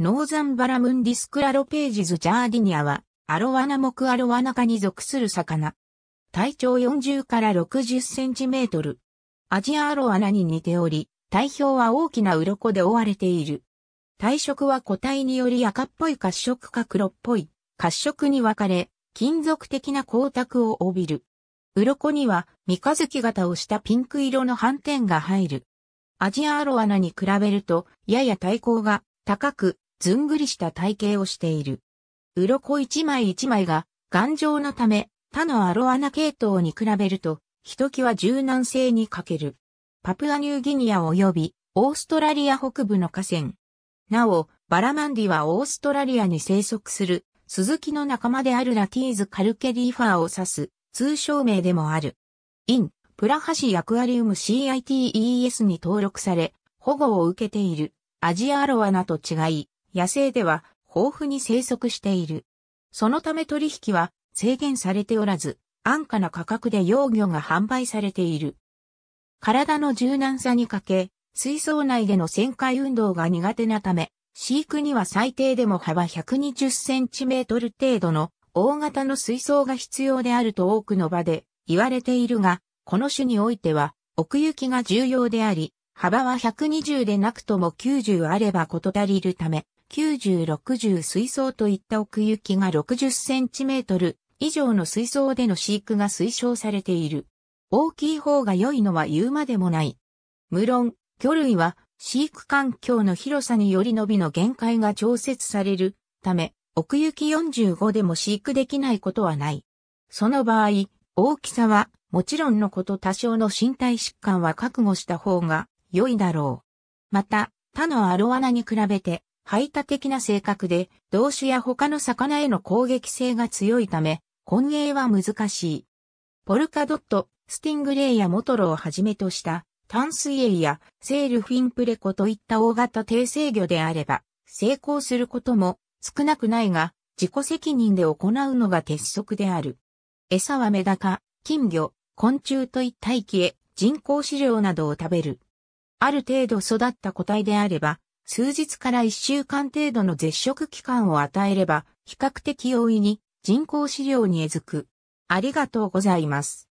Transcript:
ノーザンバラムンディスクラロページズジャーディニアは、アロワナ目アロワナ科に属する魚。体長40から60センチメートル。アジアアロワナに似ており、体表は大きな鱗で覆われている。体色は個体により赤っぽい褐色か黒っぽい褐色に分かれ、金属的な光沢を帯びる。鱗には三日月型をしたピンク色の斑点が入る。アジアアロワナに比べると、やや体高が高く、ずんぐりした体型をしている。鱗一枚一枚が頑丈なため、他のアロアナ系統に比べると、ひときわ柔軟性に欠ける。パプアニューギニア及びオーストラリア北部の河川。なお、バラマンディはオーストラリアに生息する、スズキの仲間であるラティーズ・カルケリーファーを指す、通称名でもある。イン、プラハシアクアリウム CITES に登録され、保護を受けている、アジアアロアナと違い、野生では豊富に生息している。そのため取引は制限されておらず、安価な価格で幼魚が販売されている。体の柔軟さに欠け、水槽内での旋回運動が苦手なため、飼育には最低でも幅120センチメートル程度の大型の水槽が必要であると多くの場で言われているが、この種においては奥行きが重要であり、幅は120でなくとも90あればこと足りるため、9060水槽といった奥行きが60センチメートル以上の水槽での飼育が推奨されている。大きい方が良いのは言うまでもない。無論、魚類は飼育環境の広さにより伸びの限界が調節されるため、奥行き45でも飼育できないことはない。その場合、大きさはもちろんのこと多少の身体疾患は覚悟した方が良いだろう。また、他のアロワナに比べて排他的な性格で、動種や他の魚への攻撃性が強いため、混泳は難しい。ポルカドット、スティングレイやモトロをはじめとした淡水エイやセールフィンプレコといった大型低制魚であれば成功することも少なくないが自己責任で行うのが鉄則である。餌はメダカ、金魚、昆虫といった生きへ人工飼料などを食べる。ある程度育った個体であれば数日から一週間程度の絶食期間を与えれば、比較的容易に人工飼料にえずく。ありがとうございます。